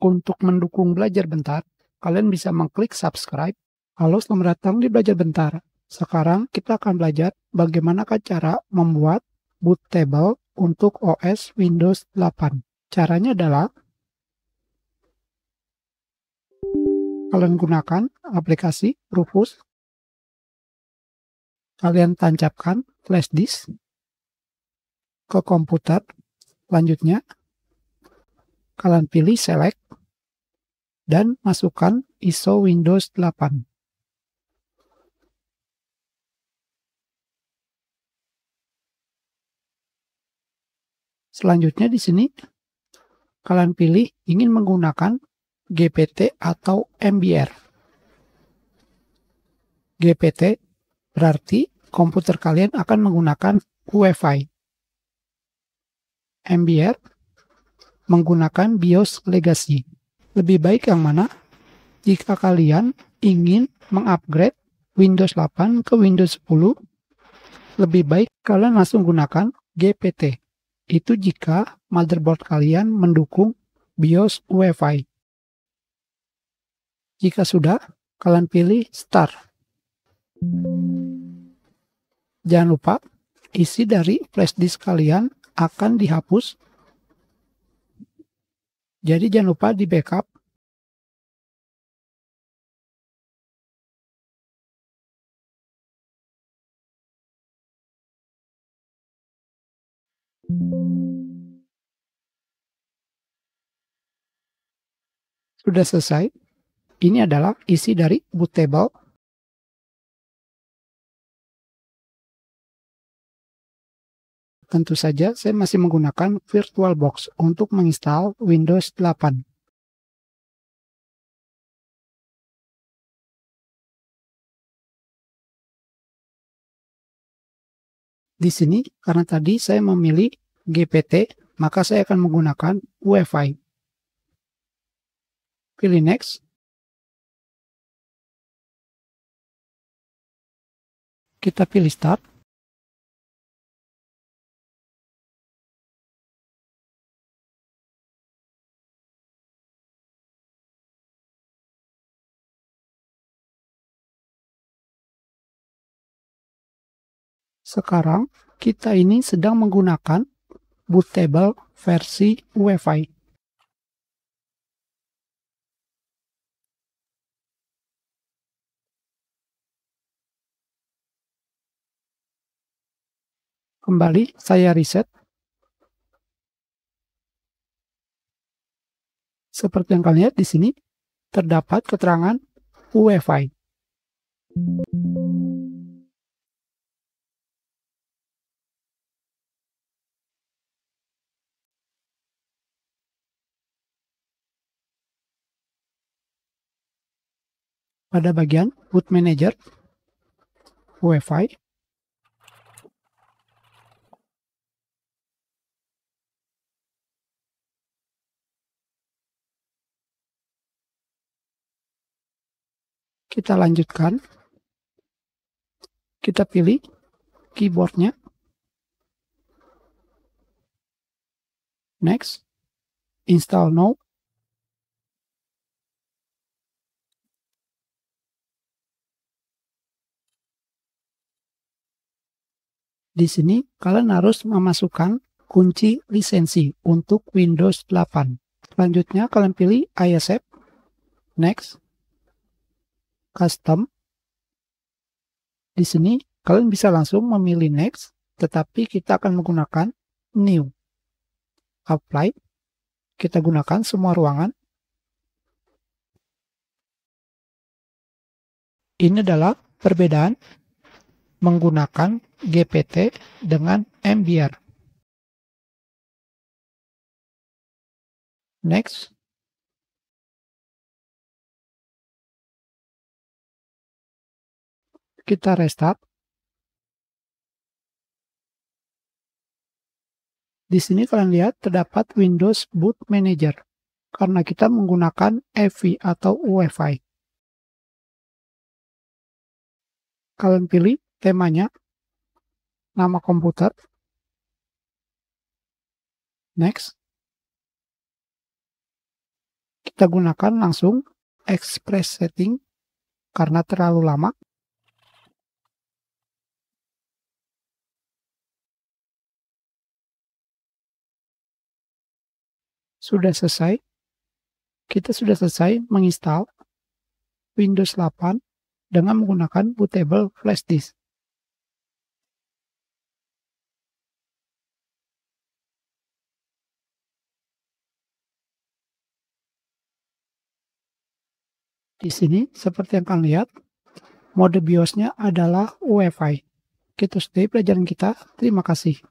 Untuk mendukung belajar bentar, kalian bisa mengklik subscribe. Halo, selamat datang di Belajar Bentar. Sekarang kita akan belajar bagaimana cara membuat boot table untuk OS Windows 8. Caranya adalah kalian gunakan aplikasi Rufus. Kalian tancapkan flash disk ke komputer. Selanjutnya, kalian pilih select dan masukkan ISO Windows 8. Selanjutnya di sini kalian pilih ingin menggunakan GPT atau MBR. GPT berarti komputer kalian akan menggunakan wifi MBR menggunakan BIOS legacy. Lebih baik yang mana? Jika kalian ingin mengupgrade Windows 8 ke Windows 10, lebih baik kalian langsung gunakan GPT. Itu jika motherboard kalian mendukung BIOS UEFI. Jika sudah, kalian pilih Start. Jangan lupa, isi dari flash disk kalian akan dihapus jadi jangan lupa di backup Sudah selesai. Ini adalah isi dari bootable tentu saja saya masih menggunakan VirtualBox untuk menginstal Windows 8. Di sini, karena tadi saya memilih GPT, maka saya akan menggunakan WiFi. Pilih Next. Kita pilih Start. Sekarang kita ini sedang menggunakan bootable versi UEFI. Kembali saya reset. Seperti yang kalian lihat di sini, terdapat keterangan UEFI. pada bagian Boot Manager WiFi. Kita lanjutkan. Kita pilih keyboardnya. Next. Install now. di sini kalian harus memasukkan kunci lisensi untuk Windows 8. Selanjutnya kalian pilih ISF, e Next, Custom. Di sini kalian bisa langsung memilih Next, tetapi kita akan menggunakan New, Apply. Kita gunakan semua ruangan. Ini adalah perbedaan menggunakan GPT dengan MBR. Next. Kita restart. Di sini kalian lihat terdapat Windows Boot Manager karena kita menggunakan EVI atau UEFI. Kalian pilih temanya nama komputer. Next. Kita gunakan langsung express setting karena terlalu lama. Sudah selesai. Kita sudah selesai menginstal Windows 8 dengan menggunakan bootable flash disk. Di sini, seperti yang kalian lihat, mode BIOSnya adalah UEFI. Kita gitu, stay pelajaran kita. Terima kasih.